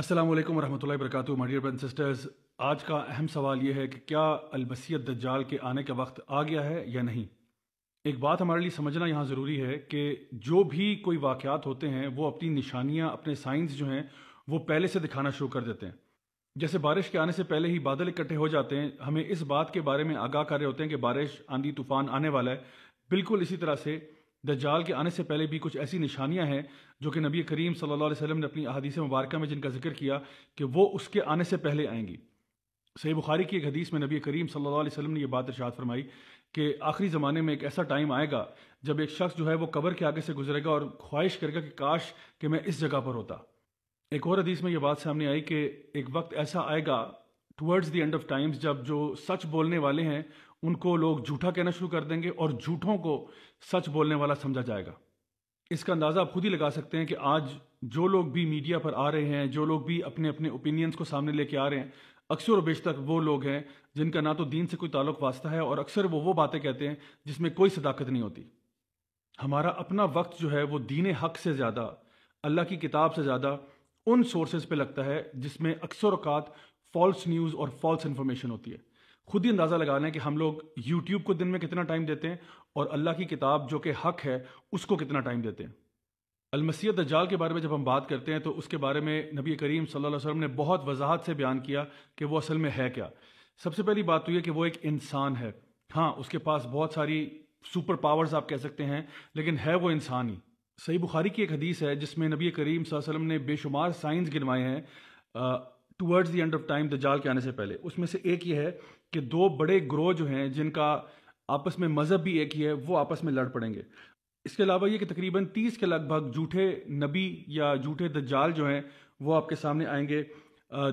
असलम वरहमल वरक my dear sisters आज का अहम सवाल यह है कि क्या अलबसीत दज्जाल के आने का वक्त आ गया है या नहीं एक बात हमारे लिए समझना यहाँ ज़रूरी है कि जो भी कोई वाक़ात होते हैं वो अपनी निशानियाँ अपने साइंस जो हैं वो पहले से दिखाना शुरू कर देते हैं जैसे बारिश के आने से पहले ही बादल इकट्ठे हो जाते हैं हमें इस बात के बारे में आगाह कर रहे होते हैं कि बारिश आंधी तूफान आने वाला है बिल्कुल इसी तरह से दज्जाल के आने से पहले भी कुछ ऐसी निशानियां हैं जो कि नबी करीम सल्लल्लाहु अलैहि वसल्लम ने अपनी अदीस मुबारक में जिनका जिक्र किया कि वो उसके आने से पहले आएंगी सही बुखारी की एक हदीस में नबी करीम सल्लल्लाहु अलैहि वसल्लम ने यह बात इरशाद फरमाई कि आखिरी ज़माने में एक ऐसा टाइम आएगा जब एक शख्स जो है वो कबर के आगे से गुजरेगा और ख्वाहिश करेगा कि काश कि मैं इस जगह पर होता एक और हदीस में यह बात सामने आई कि एक वक्त ऐसा आएगा towards the end of times जब जो सच बोलने वाले हैं उनको लोग झूठा कहना शुरू कर देंगे और झूठों को सच बोलने वाला समझा जाएगा इसका अंदाज़ा आप खुद ही लगा सकते हैं कि आज जो लोग भी मीडिया पर आ रहे हैं जो लोग भी अपने अपने ओपिनियंस को सामने लेके आ रहे हैं अक्सर और बेशतर वो लोग हैं जिनका ना तो दीन से कोई ताल्लुक वास्ता है और अक्सर वो वो बातें कहते हैं जिसमें कोई सदाकत नहीं होती हमारा अपना वक्त जो है वो दीन हक से ज़्यादा अल्लाह की किताब से ज़्यादा उन सोर्सेज पे लगता है जिसमें अक्सर अवकात फॉल्स न्यूज़ और फॉल्स इन्फॉर्मेशन होती है खुद ही अंदाज़ा लगाना है कि हम लोग यूट्यूब को दिन में कितना टाइम देते हैं और अल्लाह की किताब जो कि हक है उसको कितना टाइम देते हैं अलमसी दज्जाल के बारे में जब हम बात करते हैं तो उसके बारे में नबी करीम सल्लल्लाहु अलैहि वसल्लम ने बहुत वजाहत से बयान किया कि वो असल में है क्या सबसे पहली बात तो यह कि वो एक इंसान है हाँ उसके पास बहुत सारी सुपर पावर्स आप कह सकते हैं लेकिन है वो इंसान ही सही बुखारी की एक हदीस है जिसमें नबी करीम वसल्लम ने बेशुमार साइंस गिनवाए हैं towards the end of time दजाल के आने से पहले उसमें से एक ये है कि दो बड़े ग्रोह जो हैं जिनका आपस में मज़हब भी एक ही है वो आपस में लड़ पड़ेंगे इसके अलावा ये कि तकरीबन तीस के लगभग झूठे नबी या झूठे जाल जो हैं वो आपके सामने आएंगे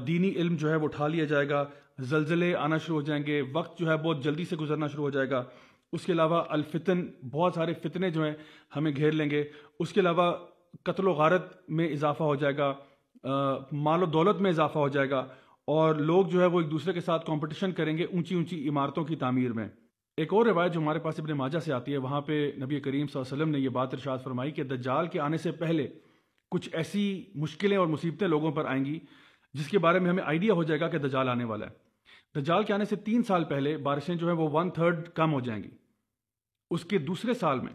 दीनी इल्म जो है वो उठा लिया जाएगा जलजले आना शुरू हो जाएंगे वक्त जो है बहुत जल्दी से गुजरना शुरू हो जाएगा उसके अलावा अलफितन बहुत सारे फितने जो हैं हमें घेर लेंगे उसके अलावा कत्ल वारत में इजाफा हो जाएगा माल दौलत में इजाफा हो जाएगा और लोग जो है वो एक दूसरे के साथ कंपटीशन करेंगे ऊंची ऊंची इमारतों की तमीर में एक और रिवायत जो हमारे पास इबन माजा से आती है वहाँ पे नबी करीम वसल्लम ने यह बात इरशाद फरमाई कि दज्जाल के आने से पहले कुछ ऐसी मुश्किलें और मुसीबतें लोगों पर आएंगी जिसके बारे में हमें आइडिया हो जाएगा कि दज्जाल आने वाला है दज्जाल के आने से तीन साल पहले बारिशें जो है वो वन थर्ड कम हो जाएंगी उसके दूसरे साल में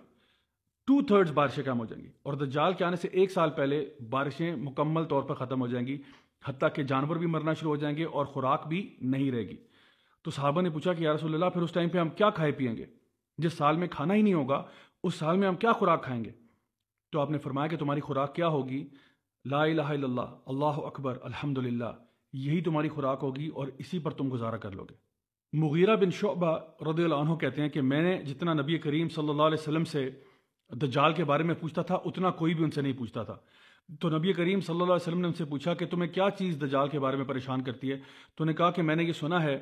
टू थर्ड्स बारिशें कम हो जाएंगी और दज्जाल के आने से एक साल पहले बारिशें मुकम्मल तौर पर ख़त्म हो जाएंगी हती के जानवर भी मरना शुरू हो जाएंगे और ख़ुराक भी नहीं रहेगी तो साहबा ने पूछा कि यार रसोल्ला फिर उस टाइम पर हम क्या खाए पियेंगे जिस साल में खाना ही नहीं होगा उस साल में हम क्या खुराक खाएंगे तो आपने फरमाया कि तुम्हारी खुराक क्या होगी ला ला अल्लाह अकबर अल्हम्दुलिल्लाह यही तुम्हारी खुराक होगी और इसी पर तुम गुजारा कर लोगे मुगीरा बिन शोबा रदी कहते हैं कि मैंने जितना नबी करीम सल्लल्लाहु अलैहि वसल्लम से दज्जाल के बारे में पूछता था उतना कोई भी उनसे नहीं पूछता था तो नबी करीम सल्लल्लाहु अलैहि वसल्लम ने उनसे पूछा कि तुम्हें क्या चीज़ दज्जाल के बारे में परेशान करती है तो उन्हें कहा कि मैंने ये सुना है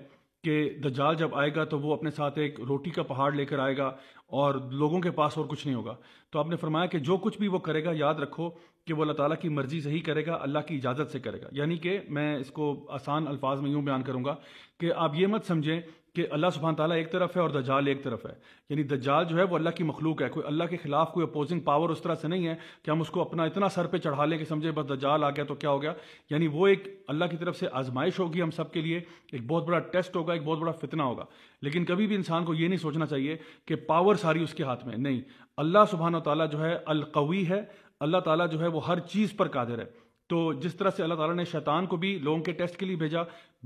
कि दज्जाल जब आएगा तो वो अपने साथ एक रोटी का पहाड़ लेकर आएगा और लोगों के पास और कुछ नहीं होगा तो आपने फरमाया कि जो कुछ भी वो करेगा याद रखो कि वो अल्लाह ताला की मर्ज़ी से ही करेगा अल्लाह की इजाज़त से करेगा यानी कि मैं इसको आसान अल्फाज में यूँ बयान करूँगा कि आप ये मत समझें कि अल्लाह सुबहान ताला एक तरफ है और दजाल एक तरफ है यानी दजाल जो है वो अल्लाह की मखलूक है कोई अल्लाह के खिलाफ कोई अपोजिंग पावर उस तरह से नहीं है कि हम उसको अपना इतना सर पे चढ़ा लें कि समझे बस दजाल आ गया तो क्या हो गया यानी वो एक अल्लाह की तरफ से आजमाइश होगी हम सब के लिए एक बहुत बड़ा टेस्ट होगा एक बहुत बड़ा फितना होगा लेकिन कभी भी इंसान को ये नहीं सोचना चाहिए कि पावर सारी उसके हाथ में नहीं अल्लाह सुबहान तला जो है अलकवी है अल्लाह ताला जो है वो हर चीज़ पर कादिर है तो जिस तरह से अल्लाह ताला ने शैतान को भी लोगों के टेस्ट के लिए भेजा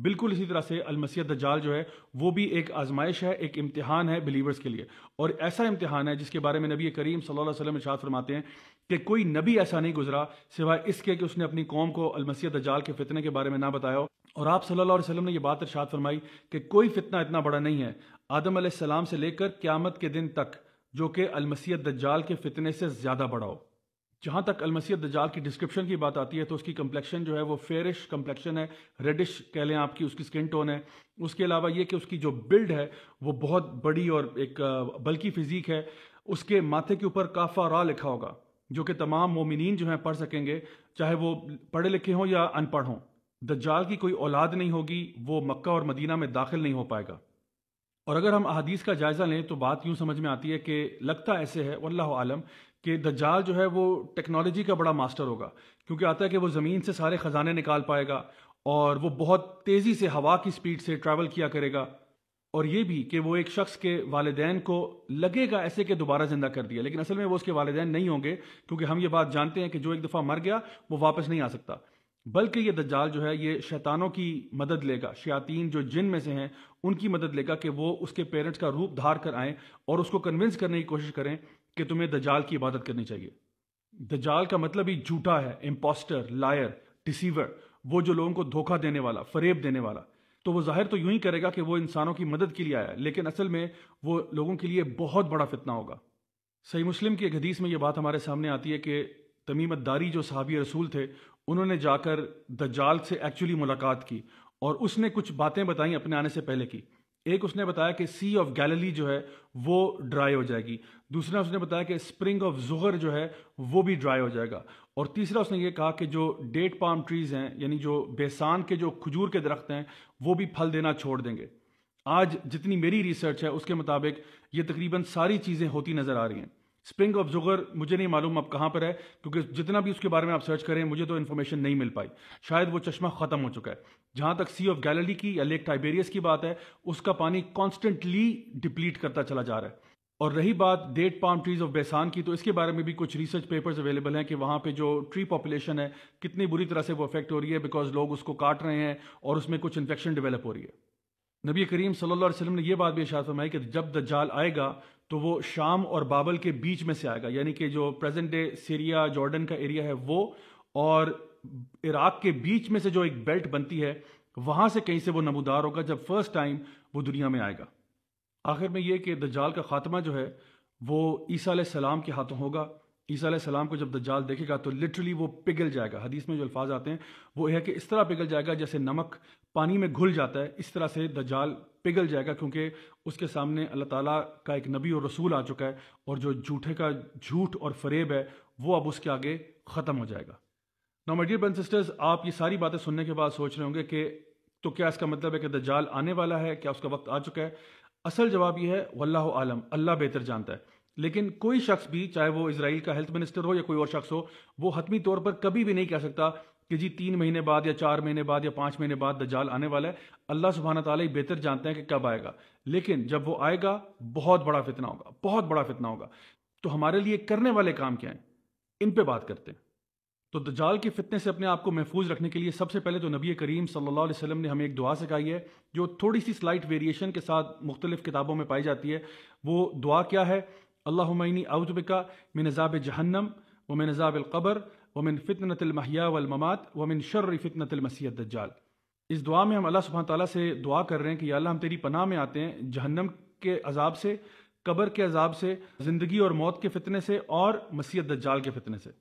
बिल्कुल इसी तरह से अलमसीह दजाल जो है वो भी एक आजमाइश है एक इम्तिहान है बिलीवर्स के लिए और ऐसा इम्तिहान है जिसके बारे में नबी करीम सल्लल्लाहु अलैहि वसल्लम इरशाद फरमाते हैं कि कोई नबी ऐसा नहीं गुजरा सिवाय इसके कि उसने अपनी कौम को अलमसीह दजाल के फितने के बारे में ना बताया और आप सल्लल्लाहु अलैहि वसल्लम ने यह बात इरशाद फरमाई कि कोई फितना इतना बड़ा नहीं है आदम सलाम से लेकर क्यामत के दिन तक जो कि अलमसीह दज्जाल के फितने से ज़्यादा बड़ा हो जहाँ तक अलमसीह दज्जाल की डिस्क्रिप्शन की बात आती है तो उसकी कम्प्लेक्शन जो है वो फेरिश कम्प्लेक्शन है रेडिश कह लें आपकी उसकी स्किन टोन है उसके अलावा ये कि उसकी जो बिल्ड है वो बहुत बड़ी और एक बल्कि फिजीक है उसके माथे के ऊपर काफ़ा रा लिखा होगा जो कि तमाम मोमिन जो हैं पढ़ सकेंगे चाहे वो पढ़े लिखे हों या अनपढ़ हों दज्जाल की कोई औलाद नहीं होगी वो मक्का और मदीना में दाखिल नहीं हो पाएगा और अगर हम अदीस का जायज़ा लें तो बात यूं समझ में आती है कि लगता ऐसे है अल्लाह आलम कि दज्जाल जो है वो टेक्नोलॉजी का बड़ा मास्टर होगा क्योंकि आता है कि वो ज़मीन से सारे ख़जाने निकाल पाएगा और वो बहुत तेज़ी से हवा की स्पीड से ट्रैवल किया करेगा और ये भी कि वो एक शख्स के वालदेन को लगेगा ऐसे कि दोबारा ज़िंदा कर दिया लेकिन असल में वो उसके वालदेन नहीं होंगे क्योंकि हम ये बात जानते हैं कि जो एक दफ़ा मर गया वो वापस नहीं आ सकता बल्कि ये दज्जाल जो है ये शैतानों की मदद लेगा शयातीन जो जिन में से हैं उनकी मदद लेगा कि वो उसके पेरेंट्स का रूप धार कर आएं और उसको कन्विंस करने की कोशिश करें कि तुम्हें दज्जाल की इबादत करनी चाहिए दज्जाल का मतलब ही झूठा है इम्पोस्टर लायर डिसीवर वो जो लोगों को धोखा देने वाला फरेब देने वाला तो वो जाहिर तो यूं ही करेगा कि वो इंसानों की मदद के लिए आया लेकिन असल में वो लोगों के लिए बहुत बड़ा फितना होगा सही मुस्लिम की एक हदीस में ये बात हमारे सामने आती है कि तमीमत दारी जो सहाबी रसूल थे उन्होंने जाकर द जाल से एक्चुअली मुलाकात की और उसने कुछ बातें बताई अपने आने से पहले की एक उसने बताया कि सी ऑफ गैलरी जो है वो ड्राई हो जाएगी दूसरा उसने बताया कि स्प्रिंग ऑफ जुगर जो है वो भी ड्राई हो जाएगा और तीसरा उसने ये कहा कि जो डेट पाम ट्रीज़ हैं यानी जो बेसान के जो खजूर के दरख्त हैं वो भी फल देना छोड़ देंगे आज जितनी मेरी रिसर्च है उसके मुताबिक ये तकरीबन सारी चीज़ें होती नज़र आ रही हैं स्प्रिंग ऑफ जुगर मुझे नहीं मालूम अब कहाँ पर है क्योंकि जितना भी उसके बारे में आप सर्च करें मुझे तो इन्फॉर्मेशन नहीं मिल पाई शायद वो चश्मा ख़त्म हो चुका है जहां तक सी ऑफ गैलरी की या लेक टाइबेरियस की बात है उसका पानी कॉन्स्टेंटली डिप्लीट करता चला जा रहा है और रही बात date palm trees of Beisan की तो इसके बारे में भी कुछ रिसर्च पेपर्स अवेलेबल हैं कि वहाँ पे जो ट्री पॉपुलेशन है कितनी बुरी तरह से वो अफेक्ट हो रही है बिकॉज लोग उसको काट रहे हैं और उसमें कुछ इन्फेक्शन डेवलप हो रही है नबी करीम सल्लल्लाहु अलैहि वसल्लम ने यह बात भी इशारा फरमाई कि जब दज्जाल आएगा तो वो शाम और बाबल के बीच में से आएगा यानी कि जो प्रेजेंट डे सीरिया जॉर्डन का एरिया है वो और इराक के बीच में से जो एक बेल्ट बनती है वहां से कहीं से वो नमूदार होगा जब फर्स्ट टाइम वो दुनिया में आएगा आखिर में ये कि दजाल का खात्मा जो है वो ईसा सलाम के हाथों होगा ईसा सलाम को जब दज्जाल देखेगा तो लिटरली वो पिघल जाएगा हदीस में जो अल्फाज आते हैं वो है कि इस तरह पिघल जाएगा जैसे नमक पानी में घुल जाता है इस तरह से दज्जाल पिघल जाएगा क्योंकि उसके सामने अल्लाह ताला का एक नबी और रसूल आ चुका है और जो झूठे का झूठ और फरेब है वो अब उसके आगे ख़त्म हो जाएगा नो माय डियर सिस्टर्स आप ये सारी बातें सुनने के बाद सोच रहे होंगे कि तो क्या इसका मतलब है कि दज्जाल आने वाला है क्या उसका वक्त आ चुका है असल जवाब यह है वल्लाह आलम अल्लाह बेहतर जानता है लेकिन कोई शख्स भी चाहे वो इसराइल का हेल्थ मिनिस्टर हो या कोई और शख्स हो वो हतमी तौर पर कभी भी नहीं कह सकता कि जी तीन महीने बाद या चार महीने बाद या पांच महीने बाद दजाल आने वाला है अल्लाह सुबहाना तला ही बेहतर जानते हैं कि कब आएगा लेकिन जब वो आएगा बहुत बड़ा फितना होगा बहुत बड़ा फितना होगा तो हमारे लिए करने वाले काम क्या हैं इन पे बात करते हैं तो दजाल के फितने से अपने आप को महफूज रखने के लिए सबसे पहले तो नबी करीम सल्लल्लाहु अलैहि वसल्लम ने हमें एक दुआ सिखाई है जो थोड़ी सी स्लाइट वेरिएशन के साथ मुख्तलिफ किताबों में पाई जाती है वो दुआ क्या है अल्लाहमैनी अवतबिका मिन अज़ाब जहन्नम व मिन अज़ाब क़बर व मिन फ़ितनतमहिया वलममात व मिन शर्र फ़ितनतमसीत दज्जाल इस दुआ में हम अल्लाह सुबह ताली से दुआ कर रहे हैं कि अल्लाह हम तेरी पनाह में आते हैं जहन्नम के अजाब से कबर के अजाब से ज़िंदगी और मौत के फितने से और मसीह दज्जाल के फितने से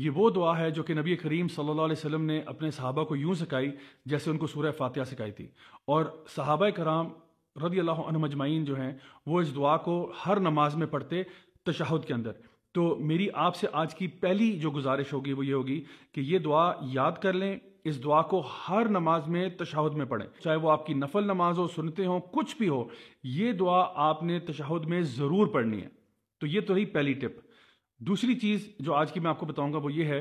ये वो दुआ है जो कि नबी करीम सल्लल्लाहु अलैहि वसल्लम ने अपने सहाबा को यूं सिखाई जैसे उनको सूरह फातिहा सिखाई थी और सहाबा कराम रदी अल्लाह मजमाइन जो हैं वो इस दुआ को हर नमाज में पढ़ते तशाहद के अंदर तो मेरी आपसे आज की पहली जो गुजारिश होगी वो ये होगी कि ये दुआ याद कर लें इस दुआ को हर नमाज में तशाहद में पढ़ें चाहे वो आपकी नफल नमाज हो सुनते हो कुछ भी हो ये दुआ आपने तशाहद में ज़रूर पढ़नी है तो ये तो रही पहली टिप दूसरी चीज़ जो आज की मैं आपको बताऊंगा वो ये है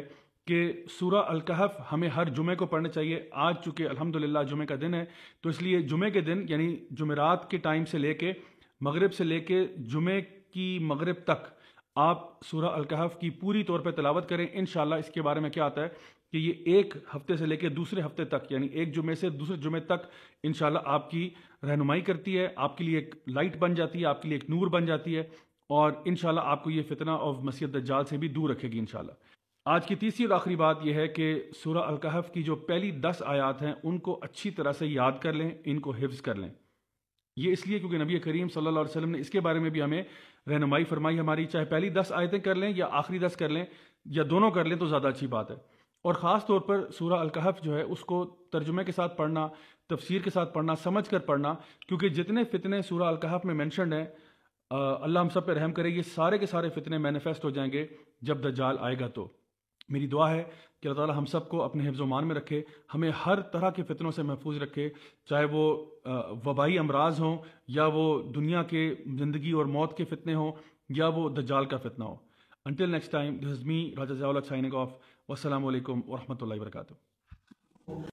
कि सूरा अलकहफ हमें हर जुमे को पढ़ना चाहिए आज चूँकि अल्हम्दुलिल्लाह जुमे का दिन है तो इसलिए जुमे के दिन यानी जुमेरात के टाइम से लेके मगरिब से लेके जुमे की मगरिब तक आप सूरा अलकहफ की पूरी तौर पर तलावत करें इन इसके बारे में क्या आता है कि ये एक हफ्ते से लेकर दूसरे हफ्ते तक यानी एक जुमे से दूसरे जुमे तक इन आपकी रहनुमाई करती है आपके लिए एक लाइट बन जाती है आपके लिए एक नूर बन जाती है और इन आपको ये फितना ऑफ मसीह जाल से भी दूर रखेगी इन आज की तीसरी और आखिरी बात यह है कि सूरह अलकहफ की जो पहली दस आयात हैं उनको अच्छी तरह से याद कर लें इनको हिफ्ज़ कर लें ये इसलिए क्योंकि नबी करीम सल्लल्लाहु अलैहि वसल्लम ने इसके बारे में भी हमें रहनुमाई फरमाई हमारी चाहे पहली दस आयतें कर लें या आखिरी दस कर लें या दोनों कर लें तो ज़्यादा अच्छी बात है और ख़ास तौर पर सूरह अलकहफ जो है उसको तर्जुमे के साथ पढ़ना तफसीर के साथ पढ़ना समझ कर पढ़ना क्योंकि जितने फ़ितने सूरह अलकहफ में मैंशनड हैं अल्लाह हम सब पर रहम करे ये सारे के सारे फ़ितने मैनिफेस्ट हो जाएंगे जब दजाल आएगा तो मेरी दुआ है कि अल्लाह ताला हम सबको अपने हिफ्ज़मान में रखे हमें हर तरह के फितनों से महफूज रखे चाहे वो वबाई अमराज हों या वो दुनिया के ज़िंदगी और मौत के फितने हों या वो दज्जाल का फितना हो until next time this me Raja Jayal signing off वालेकुम वरहमल वर्का